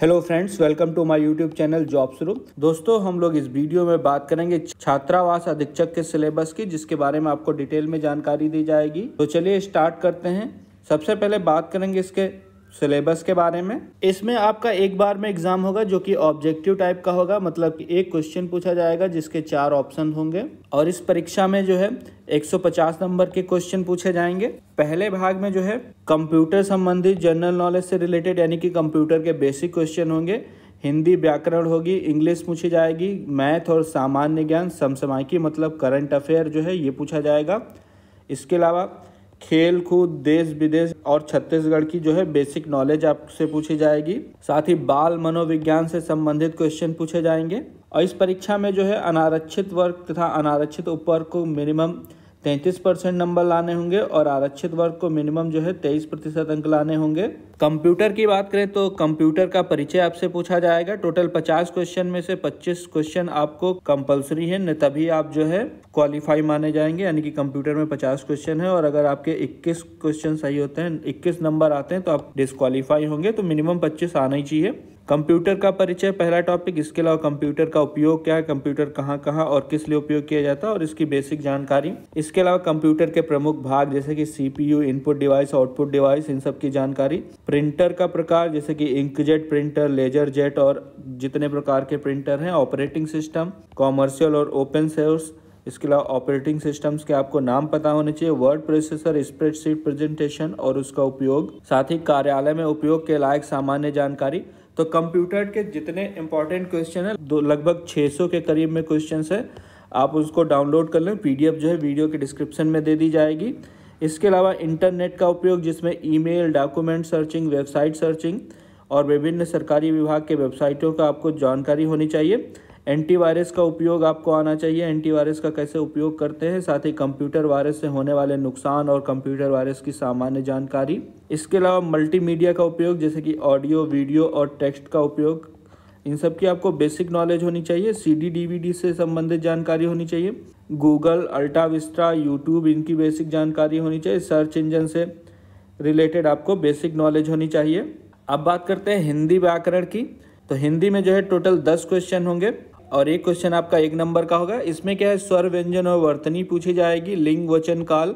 hello friends welcome to my YouTube channel job शुरू दोस्तों हम लोग इस वीडियो में बात करेंगे छात्रावास अधीक्षक के सिलेबस की जिसके बारे में आपको डिटेल में जानकारी दी जाएगी तो चलिए स्टार्ट करते हैं सबसे पहले बात करेंगे इसके सिलेबस के बारे में इसमें आपका एक बार में एग्जाम होगा जो कि ऑब्जेक्टिव टाइप का होगा मतलब कि एक क्वेश्चन पूछा जाएगा जिसके चार ऑप्शन होंगे और इस परीक्षा में जो है 150 नंबर के क्वेश्चन पूछे जाएंगे पहले भाग में जो है कंप्यूटर संबंधित जनरल नॉलेज से रिलेटेड यानी कि कंप्यूटर के बेसिक क्वेश्चन होंगे हिंदी व्याकरण होगी इंग्लिश पूछी जाएगी मैथ और सामान्य ज्ञान समसमायिकी मतलब करंट अफेयर जो है ये पूछा जाएगा इसके अलावा खेल कूद देश विदेश और छत्तीसगढ़ की जो है बेसिक नॉलेज आपसे पूछी जाएगी साथ ही बाल मनोविज्ञान से संबंधित क्वेश्चन पूछे जाएंगे और इस परीक्षा में जो है अनारक्षित वर्ग तथा अनारक्षित उपवर्ग को मिनिमम तैंतीस परसेंट नंबर लाने होंगे और आरक्षित वर्ग को मिनिमम जो है तेईस प्रतिशत अंक लाने होंगे कंप्यूटर की बात करें तो कंप्यूटर का परिचय आपसे पूछा जाएगा टोटल पचास क्वेश्चन में से पच्चीस क्वेश्चन आपको कंपलसरी है न तभी आप जो है क्वालिफाई माने जाएंगे यानी कि कंप्यूटर में पचास क्वेश्चन है और अगर आपके इक्कीस क्वेश्चन सही होते हैं इक्कीस नंबर आते हैं तो आप डिस्कालीफाई होंगे तो मिनिमम पच्चीस आना ही चाहिए कंप्यूटर का परिचय पहला टॉपिक इसके अलावा कंप्यूटर का उपयोग क्या है कंप्यूटर कहाँ कहाँ और किस लिए उपयोग किया जाता है और इसकी बेसिक जानकारी इसके अलावा कंप्यूटर के प्रमुख भाग जैसे कि CPU input device output device इन सब की जानकारी प्रिंटर का प्रकार जैसे कि इंकजेट प्रिंटर लेजर जेट और जितने प्रकार के प्रिंटर हैं ऑपरेटिंग सिस्टम कॉमर्शियल और ओपन सोर्स इसके अलावा ऑपरेटिंग सिस्टम्स के आपको नाम पता होने चाहिए वर्ड प्रोसेसर स्प्रेडशीट प्रेजेंटेशन और उसका उपयोग साथ ही कार्यालय में उपयोग के लायक सामान्य जानकारी तो कंप्यूटर के जितने इंपॉर्टेंट क्वेश्चन है दो लगभग 600 के करीब में क्वेश्चन है आप उसको डाउनलोड कर लें पीडीएफ जो है वीडियो के डिस्क्रिप्शन में दे दी जाएगी इसके अलावा इंटरनेट का उपयोग जिसमें email document searching website searching और विभिन्न सरकारी विभाग के वेबसाइटों का आपको जानकारी होनी चाहिए एंटीवायरस का उपयोग आपको आना चाहिए एंटीवायरस का कैसे उपयोग करते हैं साथ ही कंप्यूटर वायरस से होने वाले नुकसान और कंप्यूटर वायरस की सामान्य जानकारी इसके अलावा मल्टीमीडिया का उपयोग जैसे कि ऑडियो वीडियो और टेक्स्ट का उपयोग इन सब की आपको बेसिक नॉलेज होनी चाहिए सी डी डी डी से संबंधित जानकारी होनी चाहिए गूगल विस्ट्रा यूट्यूब इनकी बेसिक जानकारी होनी चाहिए सर्च इंजन से रिलेटेड आपको बेसिक नॉलेज होनी चाहिए अब बात करते हैं हिंदी व्याकरण की तो हिंदी में जो है टोटल दस क्वेश्चन होंगे और एक क्वेश्चन आपका एक नंबर का होगा इसमें क्या है स्वर व्यंजन और वर्तनी पूछी जाएगी लिंग वचन काल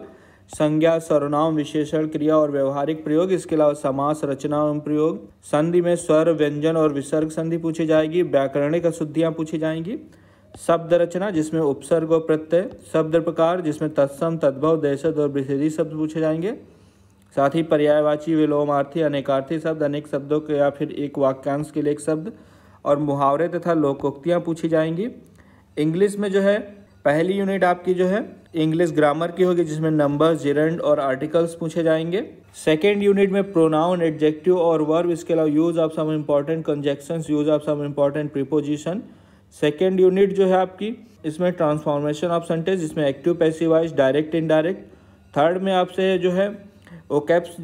संज्ञा सर्वनाम विशेषण क्रिया और व्यवहारिक प्रयोग इसके अलावा समास रचना एवं प्रयोग संधि में स्वर व्यंजन और विसर्ग संधि पूछी जाएगी व्याकरणिक अशुद्धियाँ पूछी जाएंगी शब्द रचना जिसमें उपसर्ग और प्रत्यय शब्द प्रकार जिसमें तत्सम तद्भव दहशत और विषेदी शब्द पूछे जाएंगे साथ ही पर्यायवाची विलोमार्थी अनेकार्थी शब्द अनेक शब्दों के या फिर एक वाक्यांश के लिए एक शब्द और मुहावरे तथा लोकोक्तियाँ पूछी जाएंगी इंग्लिश में जो है पहली यूनिट आपकी जो है इंग्लिश ग्रामर की होगी जिसमें नंबर जिरंड और आर्टिकल्स पूछे जाएंगे सेकेंड यूनिट में प्रोनाउन एडजेक्टिव और वर्ब इसके अलावा use of some important conjunction use of some important preposition second unit जो है आपकी इसमें ट्रांसफॉर्मेशन ऑफ सेंटेंस जिसमें active passivise direct indirect third में आपसे जो है ओकेप्स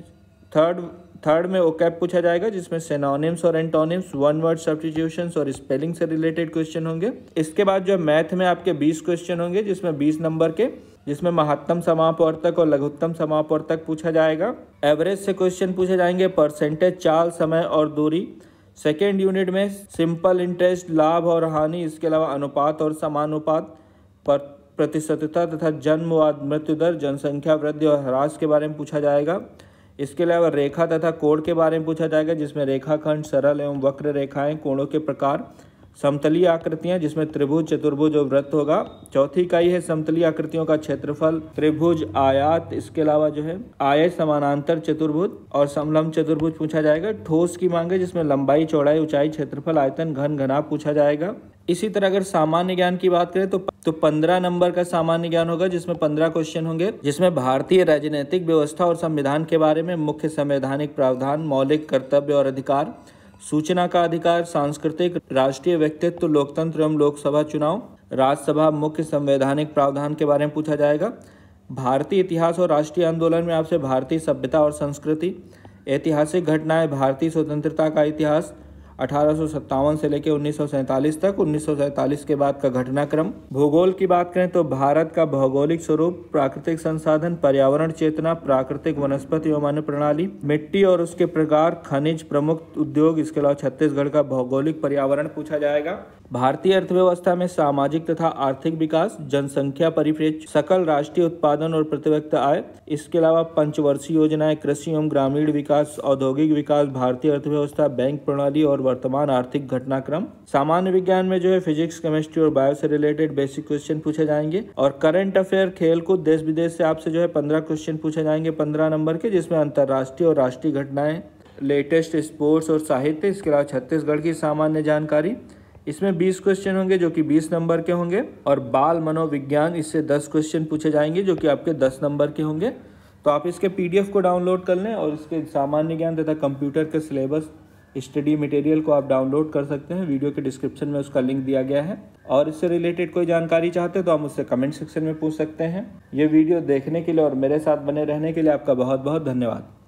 थर्ड थर्ड में ओ कैप पूछा जाएगा जिसमें सेनोनिम्स और एंटोनिम्स वन वर्ड सब्सटीट्यूशन और स्पेलिंग से रिलेटेड क्वेश्चन होंगे इसके बाद जो मैथ में आपके 20 क्वेश्चन होंगे जिसमें 20 नंबर के जिसमें महत्तम समापवर्तक और लघुत्तम समापवर्तक पूछा जाएगा एवरेज से क्वेश्चन पूछे जाएंगे परसेंटेज चाल समय और दूरी सेकेंड यूनिट में सिंपल इंटरेस्ट लाभ और हानि इसके अलावा अनुपात और समानुपात पर प्रतिशतता तथा जन्म व मृत्यु दर जनसंख्या वृद्धि और ह्रास के बारे में पूछा जाएगा इसके अलावा रेखा तथा कोण के बारे में पूछा जाएगा जिसमें रेखाखंड सरल एवं वक्र रेखाएं कोणों के प्रकार समतलीय आकृतियां जिसमें त्रिभुज चतुर्भुज और वृत्त होगा चौथी इकाई है समतलीय आकृतियों का क्षेत्रफल त्रिभुज आयात इसके अलावा जो है आय समानांतर चतुर्भुज और समलम चतुर्भुज पूछा जाएगा ठोस की मांग है जिसमें लंबाई चौड़ाई ऊंचाई क्षेत्रफल आयतन घन घना पूछा जाएगा इसी तरह अगर सामान्य ज्ञान की बात करें तो तो पंद्रह नंबर का सामान्य ज्ञान होगा जिसमें पंद्रह क्वेश्चन होंगे जिसमें भारतीय राजनीतिक व्यवस्था और संविधान के बारे में मुख्य संवैधानिक प्रावधान मौलिक कर्तव्य और अधिकार सूचना का अधिकार सांस्कृतिक राष्ट्रीय व्यक्तित्व लोकतंत्र एवं लोकसभा चुनाव राज्यसभा मुख्य संवैधानिक प्रावधान के बारे में पूछा जाएगा भारतीय इतिहास और राष्ट्रीय आंदोलन में आपसे भारतीय सभ्यता और संस्कृति ऐतिहासिक घटनाएं भारतीय स्वतंत्रता का इतिहास अठारह से लेकर उन्नीस तक उन्नीस के बाद का घटनाक्रम भूगोल की बात करें तो भारत का भौगोलिक स्वरूप प्राकृतिक संसाधन पर्यावरण चेतना प्राकृतिक वनस्पति एवं अन्य प्रणाली मिट्टी और उसके प्रकार खनिज प्रमुख उद्योग इसके अलावा छत्तीसगढ़ का भौगोलिक पर्यावरण पूछा जाएगा भारतीय अर्थव्यवस्था में सामाजिक तथा आर्थिक विकास जनसंख्या परिप्रेक्ष्य सकल राष्ट्रीय उत्पादन और प्रतिव्यक्त आय इसके अलावा पंचवर्षीय योजनाएं कृषि एवं ग्रामीण विकास औद्योगिक विकास भारतीय अर्थव्यवस्था बैंक प्रणाली और वर्तमान आर्थिक घटनाक्रम सामान्य विज्ञान में जो है फिजिक्स केमिस्ट्री और बायो से रिलेटेड बेसिक क्वेश्चन पूछे जाएंगे और करंट अफेयर खेल को देश विदेश से आपसे जो है पंद्रह क्वेश्चन पूछे जाएंगे पंद्रह नंबर के जिसमें अंतर्राष्ट्रीय और राष्ट्रीय घटनाएं लेटेस्ट स्पोर्ट्स और साहित्य इसके अलावा छत्तीसगढ़ की सामान्य जानकारी इसमें 20 क्वेश्चन होंगे जो कि 20 नंबर के होंगे और बाल मनोविज्ञान इससे 10 क्वेश्चन पूछे जाएंगे जो कि आपके 10 नंबर के होंगे तो आप इसके पीडीएफ को डाउनलोड कर लें और इसके सामान्य ज्ञान तथा कंप्यूटर के सिलेबस स्टडी मटेरियल को आप डाउनलोड कर सकते हैं वीडियो के डिस्क्रिप्शन में उसका लिंक दिया गया है और इससे रिलेटेड कोई जानकारी चाहते हैं तो आप मुझसे कमेंट सेक्शन में पूछ सकते हैं ये वीडियो देखने के लिए और मेरे साथ बने रहने के लिए आपका बहुत बहुत धन्यवाद